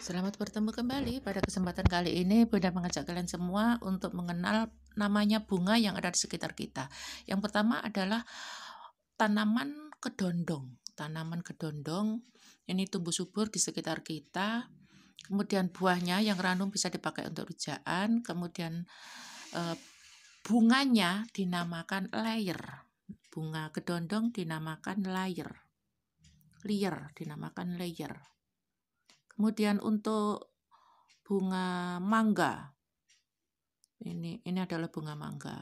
Selamat bertemu kembali pada kesempatan kali ini Bunda mengajak kalian semua untuk mengenal namanya bunga yang ada di sekitar kita. Yang pertama adalah tanaman kedondong. Tanaman kedondong ini tumbuh subur di sekitar kita. Kemudian buahnya yang ranum bisa dipakai untuk rujaan, kemudian eh, bunganya dinamakan layer. Bunga kedondong dinamakan layer. Layer dinamakan layer Kemudian untuk bunga mangga. Ini ini adalah bunga mangga.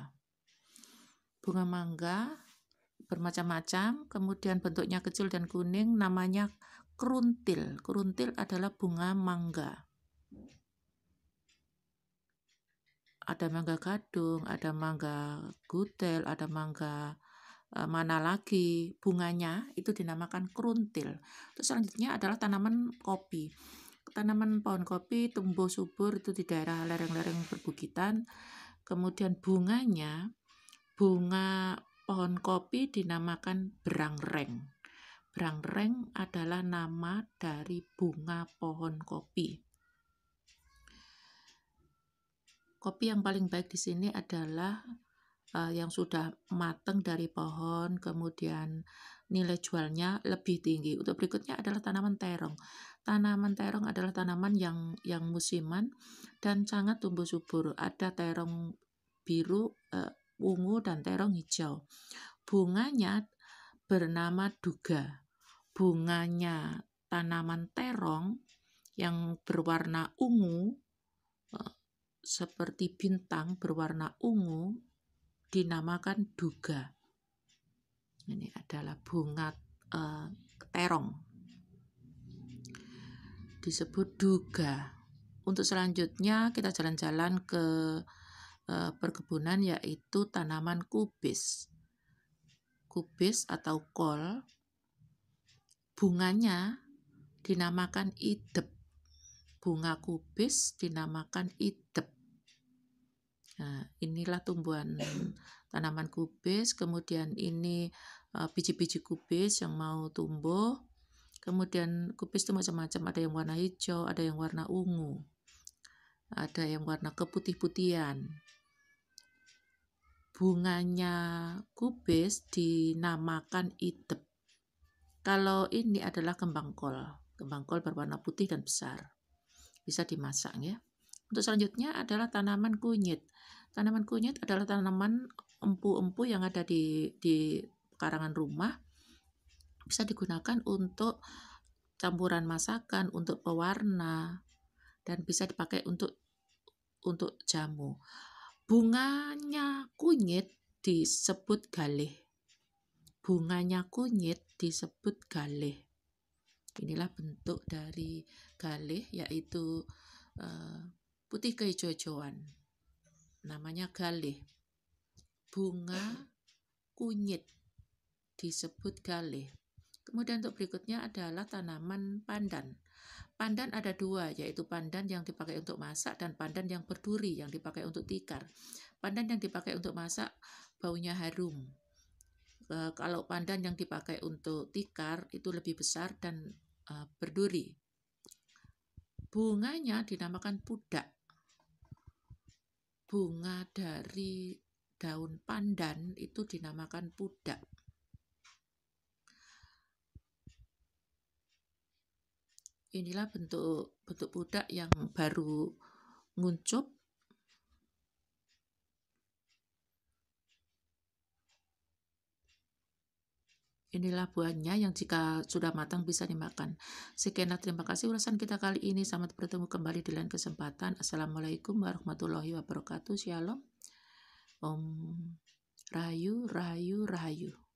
Bunga mangga bermacam-macam, kemudian bentuknya kecil dan kuning, namanya keruntil. Keruntil adalah bunga mangga. Ada mangga gadung, ada mangga gutel, ada mangga mana lagi bunganya itu dinamakan kruntil. Terus selanjutnya adalah tanaman kopi. Tanaman pohon kopi tumbuh subur itu di daerah lereng-lereng perbukitan. Kemudian bunganya, bunga pohon kopi dinamakan berangreng. Berangreng adalah nama dari bunga pohon kopi. Kopi yang paling baik di sini adalah uh, yang sudah matang dari pohon, kemudian nilai jualnya lebih tinggi. Untuk berikutnya adalah tanaman terong. Tanaman terong adalah tanaman yang yang musiman dan sangat tumbuh subur. Ada terong biru, uh, ungu dan terong hijau. Bunganya bernama duga. Bunganya tanaman terong yang berwarna ungu eh, seperti bintang berwarna ungu dinamakan duga. Ini adalah bunga uh, terong. Disebut duga. Untuk selanjutnya kita jalan-jalan ke uh, perkebunan yaitu tanaman kubis. Kubis atau kol bunganya dinamakan idep. Bunga kubis dinamakan idep Nah, inilah tumbuhan tanaman kubis, kemudian ini eh, biji-biji uh, kubis yang mau tumbuh. Kemudian kubis itu macam-macam, ada yang warna hijau, ada yang warna ungu, ada yang warna keputih-putihan. Bunganya kubis dinamakan idep. Kalau ini adalah kembang kol, kembang kol berwarna putih dan besar. Bisa dimasak ya. Untuk selanjutnya adalah tanaman kunyit. Tanaman kunyit adalah tanaman empu-empu yang ada di di karangan rumah bisa digunakan untuk campuran masakan, untuk pewarna dan bisa dipakai untuk untuk jamu. Bunganya kunyit disebut galih. Bunganya kunyit disebut galih. Inilah bentuk dari galih yaitu eh, putih kehijauan. Namanya galih. Bunga kunyit disebut galih. Kemudian untuk berikutnya adalah tanaman pandan. Pandan ada dua, yaitu pandan yang dipakai untuk masak dan pandan yang berduri yang dipakai untuk tikar. Pandan yang dipakai untuk masak baunya harum. E, kalau pandan yang dipakai untuk tikar itu lebih besar dan e, berduri. Bunganya dinamakan pudak bunga dari daun pandan itu dinamakan pudak. Inilah bentuk bentuk pudak yang baru nguncup Inilah buahnya yang jika sudah matang bisa dimakan. Sekian terima kasih ulasan kita kali ini. Selamat bertemu kembali di lain kesempatan. Assalamualaikum warahmatullahi wabarakatuh. Shalom. Om Rahayu, Rahayu, Rahayu.